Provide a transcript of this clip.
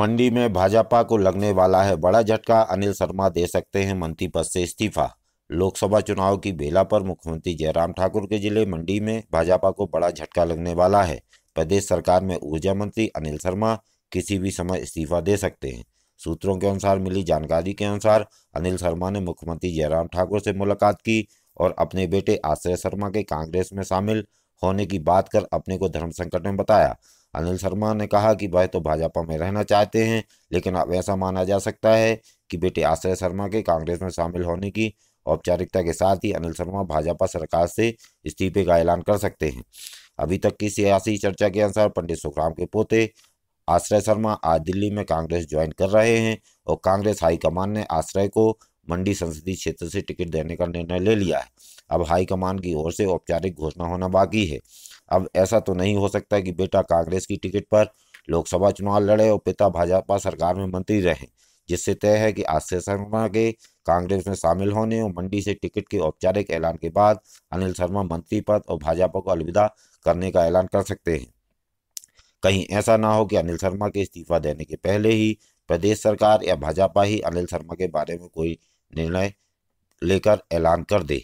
मंडी में भाजपा को लगने वाला है बड़ा झटका अनिल शर्मा दे सकते हैं मंत्री पद से इस्तीफा लोकसभा चुनाव की बेला पर मुख्यमंत्री जयराम ठाकुर के जिले मंडी में भाजपा को बड़ा झटका लगने वाला है प्रदेश सरकार में ऊर्जा मंत्री अनिल शर्मा किसी भी समय इस्तीफा दे सकते हैं सूत्रों के अनुसार मिली जानकारी के अनुसार अनिल शर्मा ने मुख्यमंत्री जयराम ठाकुर से मुलाकात की और अपने बेटे आश्रय शर्मा के कांग्रेस में शामिल होने की बात कर अपने को धर्म संकट में बताया अनिल शर्मा ने कहा कि वह तो भाजपा में रहना चाहते हैं लेकिन अब ऐसा माना जा सकता है कि बेटे आश्रय शर्मा के कांग्रेस में शामिल होने की औपचारिकता के साथ ही अनिल शर्मा भाजपा सरकार से इस्तीफे का ऐलान कर सकते हैं अभी तक की सियासी चर्चा के अनुसार पंडित सुखराम के पोते आश्रय शर्मा आज दिल्ली में कांग्रेस ज्वाइन कर रहे हैं और कांग्रेस हाईकमान ने आश्रय को मंडी संसदीय क्षेत्र से टिकट देने का निर्णय ले लिया है अब हाईकमान की ओर से औपचारिक घोषणा होना बाकी है अब ऐसा तो नहीं हो सकता कि बेटा कांग्रेस की टिकट पर लोकसभा चुनाव लड़े और पिता भाजपा सरकार में मंत्री रहे जिससे तय है कि आश्रय शर्मा के कांग्रेस में शामिल होने और मंडी से टिकट के औपचारिक ऐलान के बाद अनिल शर्मा मंत्री पद और भाजपा को अलविदा करने का ऐलान कर सकते हैं कहीं ऐसा ना हो कि अनिल शर्मा के इस्तीफा देने के पहले ही प्रदेश सरकार या भाजपा ही अनिल शर्मा के बारे में कोई निर्णय लेकर ऐलान कर दे